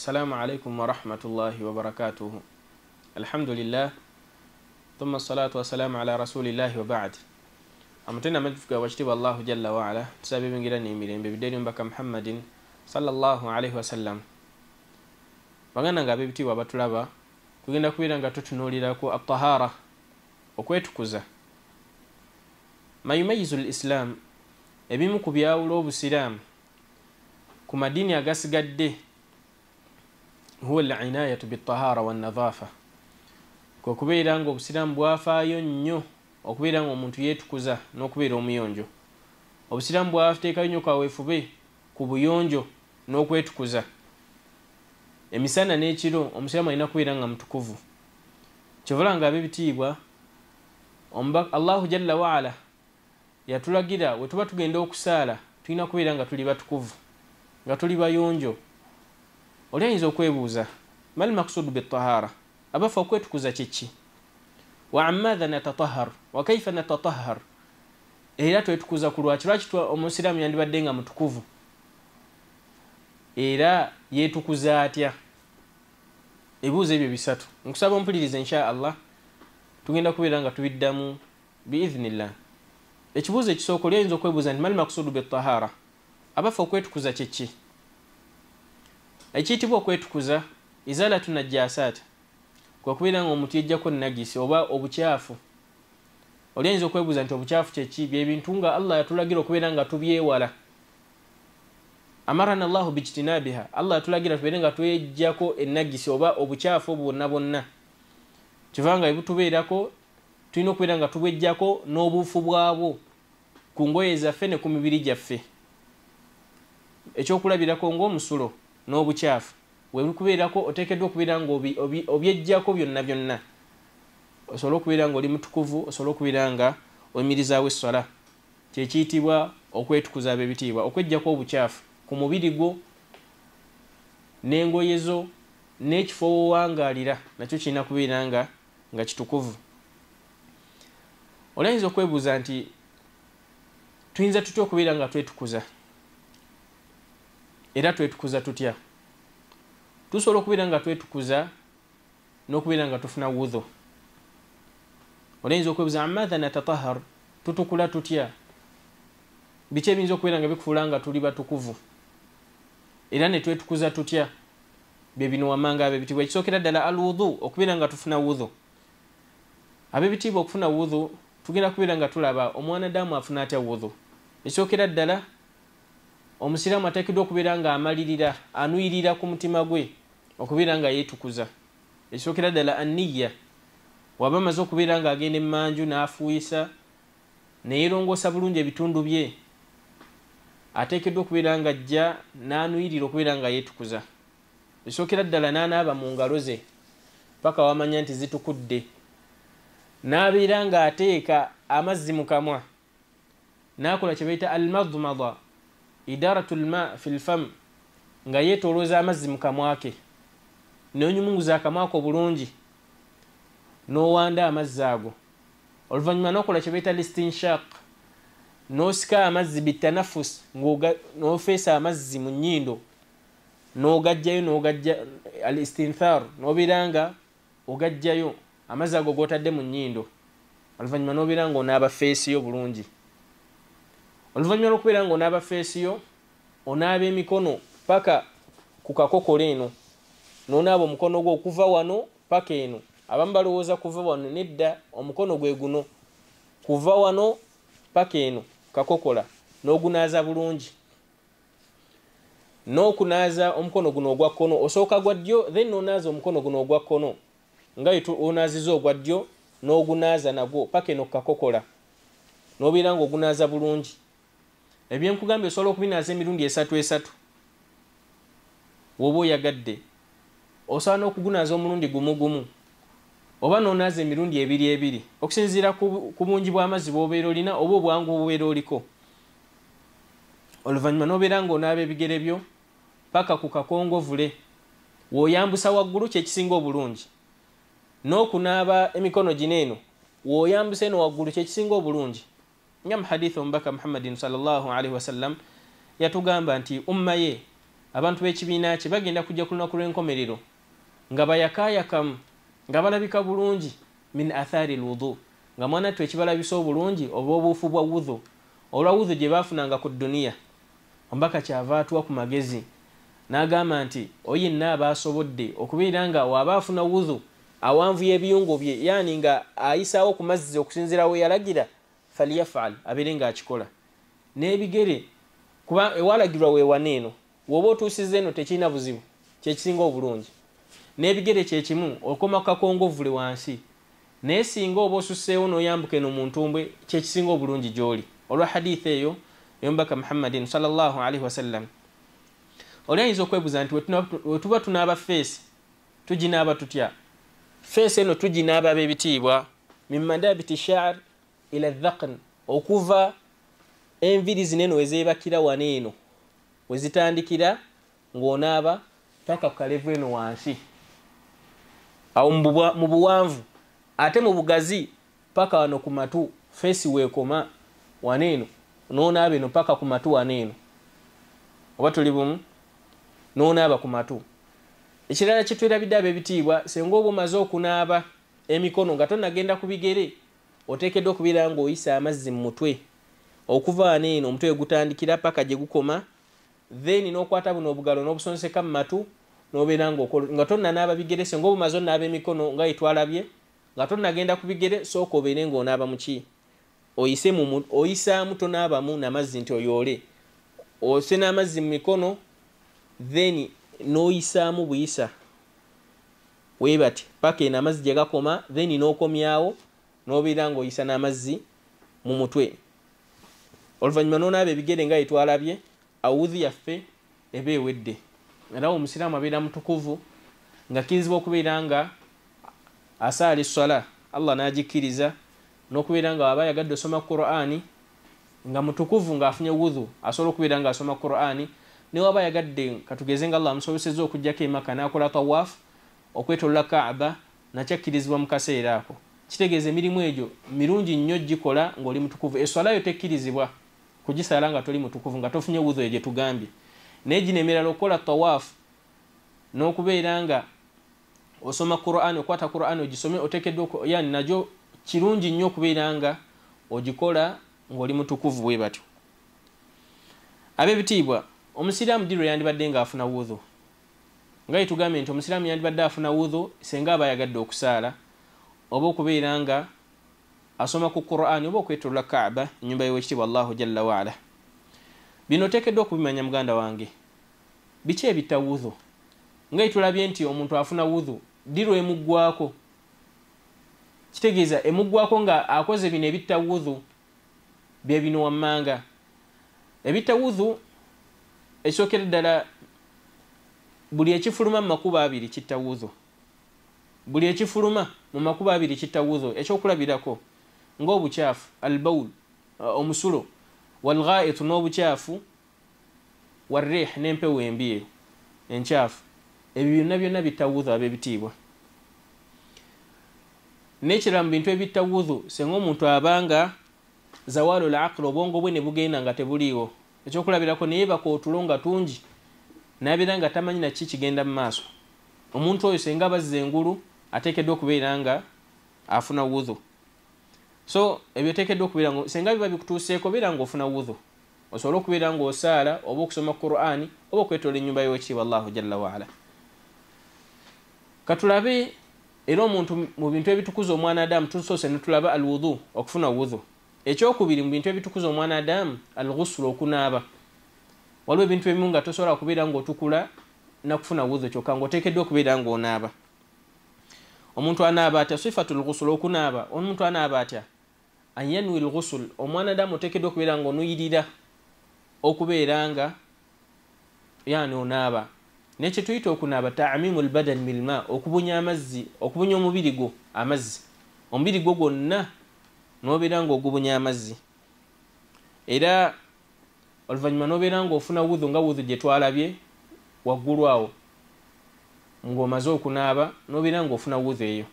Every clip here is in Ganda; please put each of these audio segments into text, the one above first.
asalamu alaikum wa rahmatullahi wa barakatuhu. Alhamdulillah. Thumma salatu wa salamu ala rasulillahi wa Amatenda amatufuka wajtiba Allahu jalla wa ala bingira ni mirembe bideni mbaka Muhammadin sallallahu alaihi wa sallam. Bangana nga bibitibwa batulaba kugenda kubeera nga tutunuulirako attahara okwetukuza mayumayizu lislam ebimu ku byawula obusiraamu ku madiini agasigadde huwa alinayatu bitahara wanadhafa kwekubeera nga obusiraamu bwafaayo nnyo okubeera nga omuntu yeetukuza n'okubeera omuyonjo obusiraamu bwateekayo nnyo kwaweefube ku buyonjo n'okwetukuza emisana n'ekiro omusiraamu alina kubeera nga mutukuvu kyovula nga ab'ebitiibwa allahu jalla waala yatulagira we tuba tugenda okusaala tulina kubeera nga tuli batukuvu nga tuli bayonjo oli ayinza okwebuuza mal maksudu bitahara abafe okwetukuza kiki waamaha natatahar wakaifa natatahar era twetukuza ku lwaki lwaki omusiraamu yandibadde nga mutukuvu era yetukuza atya ebibuuzo ebyo bisatu nkusaba ompuliriza insha allah tugenda kubeera nga tubiddamu biiznillah ekibuuzo ekisooka oli ayinza okwebuuza nti mal maksudu bitahara abafe okwetukuza kiki ekiyitibwa okwetukuza ezaala tunajjaasa ata kwekubeera nga omuntu yejjaku enagisi oba obukyafu oli ayinza okwebuuza nti obukyafu kyeki byebintu nga allah yatulagira okubeera nga tubyewala amarana allahu bijitinaabiha allah yatulagira tubeere nga tweyejjako enagisi oba obukyafu bwonna bwonna kivanga ebutubeerako tulina okubeera nga tubwejjako n'obuufu bwabwo ku ngoye zaffe ne ku mibiri gyaffe ekyokulabirako ngaomusulo n'obukyafu webikubeerako oteekeddwa okubeera nga obyejjako byonna byonna osobole okubeera nga oli mutukuvu osobole okubeera nga oyimirizaawo essola kyekiyitibwa okwetukuza abo ebitiibwa okwejjako obukyafu ku mubiri gwo n'engoyezo n'ekifo wowangaalira nakyo kirina kubeera nga nga kitukuvu olayinza okwebuuza nti tuyinza tutya okubeera nga twetukuza era twetukuza tutya tusobola okubeera nga twetukuza n'okubeera nga tufuna wudho olyinza okwebuza amatha natatahar tutukula tutya biki ebiyinza okubeera nga bikufuula nga tuli batukuvu era netwetukuza tutya byebino wamanga abebitibwa ekisookera ddala alwudhu okubeera nga tufuna wudhu abebitibwa okufuna wudhu tugenda kubeera nga tulaba omwana damu afuna atya wudhu ekisookera ddala omusiraamu ateekeddwa okubeera nga amalirira anuyirira ku mutima gwe okubeera nga yeetukuza ekisookera ddala aniya waba amaze okubeera nga agenda emmanju n'afuuyisa neyeerongoosa bulungi ebitundu bye ateekeddwa okubeera nga ajja n'anuyirira okubeera nga yeetukuza ekisookera ddala n'anaaba mu ngalo ze paka wamanya nti zitukudde n'abeera ng'ateeka amazzi mu kamwa n'akola kye baita almadmada idaratu lma fi lfam nga yeetolooza amazzi mu kamwake nonyumunguza akamwaka obulungi n'owanda amazzi ago oluvanyuma nokola kyebaita listinshak nosika amazzi bitanafus nofeesa amazzi mu nyindo nogajjayo nogajja al istinthar nobeera nga ogajjayo amazzi ago gotadde mu nyindo oluvanyuma nobeera nga onaabafeesiyo bulungi oluvanyuma lwokubeera nga onaaba feesiyo onaaba emikono paka ku kakokola eno nonaaba omukono gwe okuva wano paka eno abamu balowooza kuva wano nedda omukono gwe guno kuva wano paka eno kakokola n'ogunaaza bulungi n'okunaaza omukono guno ogwa kkono osooka gwa ddyo then noonaaza omukono guno ogwa kkono nga onaaziza ogwa ddyo n'ogunaaza nagwo paka eno kukakokola nobeera ng'ogunaaza bulungi ebyenkugamba esobola okubinaza emirundi esatu esatu woba oyagadde osobola n'okugunaza omulundi gumu gumu oba noonaza emirundi ebiri ebiri okusinziira ku bungi bw'amazzi bwobeera olina oba obwangu obubeera oliko oluvannyuma n'obeera ngaonaaba ebigere byo paka ku kakongovule woyambusa waggulu kyekisinga obulungi n'okunaaba emikono gino eno woyambusa eno waggulu kyekisinga obulungi nga muhadithi omubaka muhammadin salllah alaihi wasallam yatugamba nti umma ye abantu b'ekibiina kye bagenda kujja ku lunaku lw'enkomerero nga bayakaayakamu nga balabika bulungi min athaari lwudu nga mwana tu ekibalabisa obulungi oba obuufu bwa wudu olwa wudu gye baafunanga ku duniya ombaka kyava atuwa ku magezi n'agamba nti oyinna abaasobodde okubeera nga waaba afuna wudu awanvuya ebiyungu bye yaani nga ayisaawo ku mazzi okusinzira we yalagira faliyafal abeere ngaakikola n'ebigere kuba ewalagirwa wewane eno woba otuusiza eno tekirina buzibu kyekisinga obulungi n'ebigere kyekimu okoma kukakongovule wansi naye singa oba osusseewo n'oyambuka eno mu ntumbwe kyekisinga obulungi gy'oli olwa haditha eyo eyomubaka muhammadin salllah alaihi wasallam oli ayinza okwebuuza nti wetuba tunaaba feesi tuginaaba tutya feesi eno tuginaaba ab'ebitiibwa min madabiti shaari ila dhaqn okuva enviri zineno wezeebakira wano eno wezitandikira ngaonaaba taka kukalevu eno wansi awo mu buwanvu ate mu bugazi paka wano ku matu feesi weekoma wano eno noonaaba eno paka ku matu wano eno oba tuli bumu noonaaba ku matu ekirala kyetwerabidde abo ebitiibwa senga oba omaze okunaaba emikono nga tonagenda ku bigere otekedwa okubeera nga oyisa amazzi mu mutwe okuva aneeno omutwe gutandikira paka gye gukoma then n'okwata buno obugalo n'obusonseka mu matu nobeera nga tonnanaaba bigere senga obumaze onaaba emikono nga etwalabye nga tonnagenda ku bigere sooka obeere ng'onaaba muki oyisaamu tonaabamu namazzi nti oyoole ose n'amazzi mu mikono then n'oyisaamu buyisa weebati paka eno amazzi gye gakoma then n'okomyawo nobeera ngaoyisa n'amazzi mu mutwe oluvannyuma nonaaba ebigere nga yetwalabye awuzi yaffe eba ewedde era omusiraamu abeera mutukuvu nga kkirizibwa okubeera nga asaala essala allah n'agikkiriza n'okubeera nga waba yagadde osoma quran nga mutukuvu ng'afunye wudhu asobola okubeera nga asoma quran ne waba yagadde katugeze nga allah amusobeseza okujjako emaka n'akola tawaafu okwetolola kaaba nakyakkirizibwa mu kaseera ako kitegeeza emirimu egyo mirungi nnyo gikola ngaoli mutukuvu eswala yo tekkirizibwa kugisala nga toli mutukuvu nga tofunye wuzo egye tugambye naye gino emirala okukola tawaafu n'okubeera nga osoma quran okwata quran ogisome oteekeddwayan nagyo kirungi nnyo okubeera nga ogikola ngaoli mutukuvu bwe batyo abebitiibwa omusiraamu diro yandibadde ngaafuna wudho nga yetugambye nti omusiraamu yandibadde afuna wudho senga aba ayagadde okusaala oba okubeera nga asoma ku qur'an oba okwetolola kaaba enyumba yewekitibwa allahu jalla waala bino otekeddwa okubimanya muganda wange biki ebitta wudhu nga etulabye nti omuntu afuna wudhu dirwa emuggwako kitegeeza emuggwako nga akoze bino ebitta wudhu bye bino wammanga ebitta wudhu ekisookera ddala buli ekifuluma mu makubo abiri kitta wudhu buli ekifuluma mu makubo abiri kitawuzo ekyokulabirako ngaobukyafu albawul uh, omusulo walghaitu n'obukyafu warih n'empewo embiyeru enkyafu ebyo byonna byonna bitawuzo abebitiibwa nekirala mu bintu ebitawuzo singa omuntu abanga zawaalo lakiri obwongo bwe ne bugenda nga tebuliiwo ekyokulabirako naye baka otulo nga tungi nabeera nga tamanyi naki kigenda mu maaso omuntu oyo singa abazza engulu ateekeddwa okubeera nga afuna wudhu so ebyo otekeddwa okubeera nga senga biba bikutuuseeko beera nga ofuna wudhu osobole okubeera nga osaala oba okusoma qurani oba okwetoola ennyumba yowekiibwa allahu jalla waala katulabe era omuntu mu bintu ebitukuza omwana adamu tusoose netulaba al wudhu okufuna wudhu ekyokubiri mu bintu ebitukuza omwana adamu al ghusula okunaaba waliwo ebintu ebimu nga tosobola kubeera nga otukula nakufuna wudhu kyokka nga otekeddwa okubeera nga onaaba omuntu anaaba atya sifatul ghusul okunaaba omuntu anaaba atya anyanwi lghusul omwana damu otekeddwa okubeera nga onuyirira okubeera nga yani onaaba nekyetuyita okunaaba tamimu lbadan milma okubunya amazzi okubunya omubiri gwo amazzi omubiri gwo gwonna nobeera nga ogubunya amazzi era oluvanyuma nobeera nga ofuna wudhu nga wudhu gyetwalabye waggulwawo ng'omaze okunaaba nobeera ng'ofuna wudhu eyo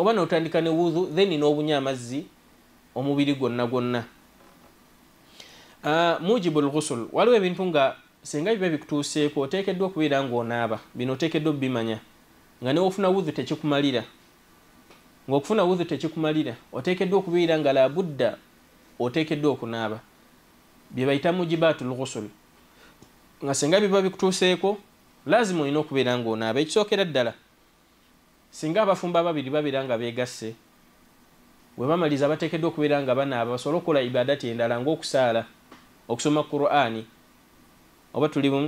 oba notandika ne wudhu theni n'obunya amazzi omubiri gwonna gwonna ah, mujibu lghusul waliwo ebintu nga singa biba bikutuuseeko oteekeddwa okubeera ng'onaaba bino oteekeddwa obibimanya nga newofuna wudhu tekikumalira ngaokufuna wudhu tekikumalira oteekeddwa okubeera nga labudda oteekeddwa okunaaba byebayita mujibaatu lghusul nga singa biba bikutuuseeko lazima olina okubeera ngaonaaba ekisookera ddala singa abafumba ababiri babeera nga beegasse we bamaliza bateekeddwa okubeera nga banaaba basobole okukola ibadati endala ngaokusaala okusoma qurani oba tulimu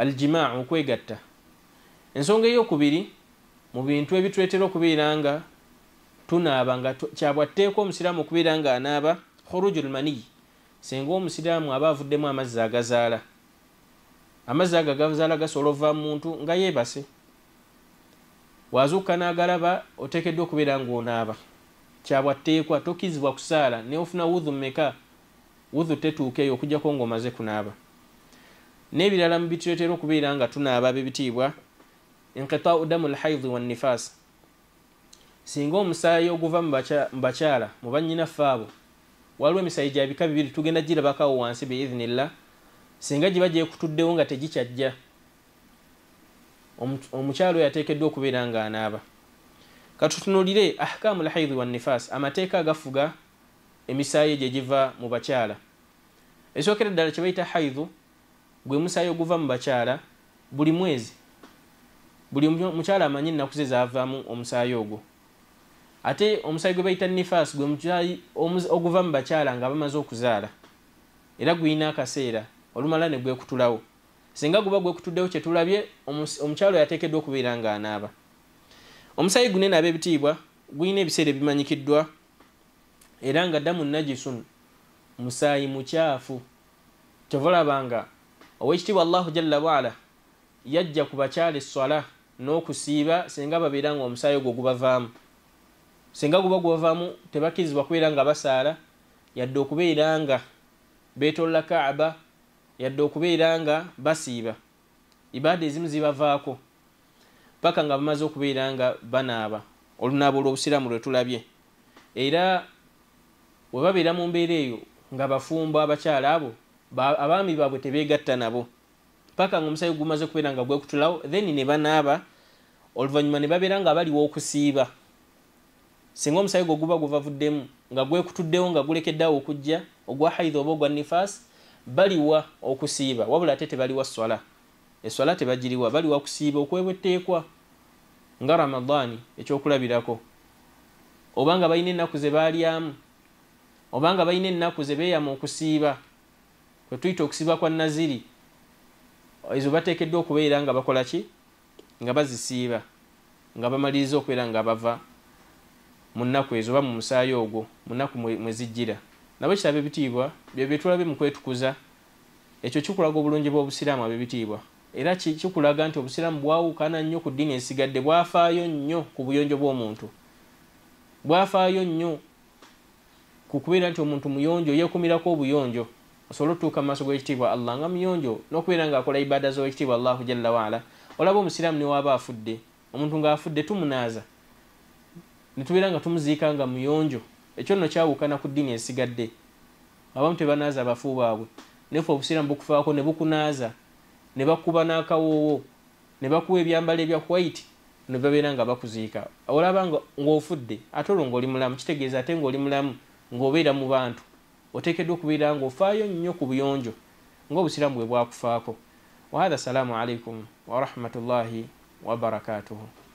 aljimaa okwegatta ensonga eyokubiri mu bintu ebituleetera okubeera nga tunaaba nga kyabwa tteeka omusiraamu okubeera nga anaaba khuruju lmaniyi singa omusiraamu aba avuddemu amazzi agazaala amazzi ago gazaala gasobola ova muntu nga yeebase wazuukka n'agalaba oteekeddwa okubeera ng'onaaba kyabwa tteekwa tokizibwa kusaala ne ofuna wudhu mmeka wudhu tetuukeeyo okugjako ng'omaze kunaaba n'ebirala mu bituleetera okubeera nga tunaaba ab'ebitiibwa inkitaau damu lhaidhi wanifas singa omusaayi oguva mu bakyala mu bannyinaffe abo waliwo emisaayi gya bika bibiri tugenda girabakawo wansi beidhinillah singa giba gyekutuddewo nga tegikyajja omukyalo yateekeddwa okubeera nga anaaba katutunulire ahkamu lhaidi wanifas amateeka agafuga emisaayi egyo egiva mu bakyala ekisookera ddala kyebaita haidu gwe musaayi oguva mu bakyala buli mwezi buli mukyala amanyi ennaku ze zaavaamu omusaayi ogwo ate omusaayi gwe bayita nifas gwe mukyayi oguva mu bakyala nga bamaze okuzaala era guyina akaseera olumala ne gwekutulawo singa guba gwekutuddewo kyetulabye omukyalo yateekeddwa okubeera nga anaaba omusayi gunene ab'ebitiibwa gulina ebiseera ebimanyikiddwa era nga ddamu najisun musaayi mukyafu kyovalabanga owekitiibwa allahu jalla waala yajja ku bakyala essala n'okusiiba singa babeera nga omusaayi ogwo gubavaamu singa guba gwovaamu tebakkirizibwa kubeera nga basaala yadde okubeera nga beetolola kaaba yadde okubeera nga basiiba ibaada ezimu zibavaako paka nga bamaze okubeera nga banaaba olunaaba olw'obusiraamu lwe tulabye era we babeera mu mbeera eyo nga bafumbo abakyala abo abaami baabwe tebeegatta nabo paka nga omusayi gumaze okubeera nga gwekutulawo then ne banaaba oluvannyuma ne babeera nga baliwo okusiiba singa omusayi gwe guba gwe bavuddemu nga gwekutuddewo nga gulekeddewo okujja ogwa haitha oba ogwa nifaasi baliwa okusiiba wabula ate tebaliwa swala eswala tebagiriwa baliwa kusiiba okwebweteekwa nga ramadaani ekyokulabirako obanga balina ennaku ze baalyamu obanga balina ennaku ze beeyama okusiiba kwetuyita okusiiba kwa naziri ezo bateekeddwa okubeera nga bakola ki nga bazisiiba nga bamaliriza okubeera nga bava mu nnaku ezo oba mu musaayi ogwo mu nnaku mwezijjira mwe nabo kiraba ebitiibwa bye byetulabe mu kwetukuza ekyo kikulaga obulungi bwobusiraamu abebitiibwa era kikulaga nti obusiraamu bwawukana nnyo ku ddiini esigadde bwafaayo nnyo ku buyonjo bw'omuntu bwafaayo nnyo ku kubeera nti omuntu muyonjo yeekumirako obuyonjo osobole otutuuka mu maaso g'ekitiibwa allah nga muyonjo n'okubeera ngaakola ibaada z'owekitiibwa allahu jalla waala olaba omusiraamu newaaba afudde omuntu ng'afudde tumunaaza ne tubeera nga tumuziika nga muyonjo ekyo nno kyawukana ku ddiini ensigadde abamu tebanaaza abafu baabwe nefe obusiraamu bukufaako ne bukunaaza ne bakuba n'akawoowo ne bakuwa ebyambalo ebya white ne babeera nga bakuziika olaba ng'ofudde ate olwo ng'oli mulamu kitegeeza ate ng'oli mulamu ng'obeera mu bantu oteekeddwa okubeera ng'ofaayo nnyo ku buyonjo ngaobusiraamu bwe bwakufaako wahatha salaamu alaikum warahmatullahi wabarakaatuhu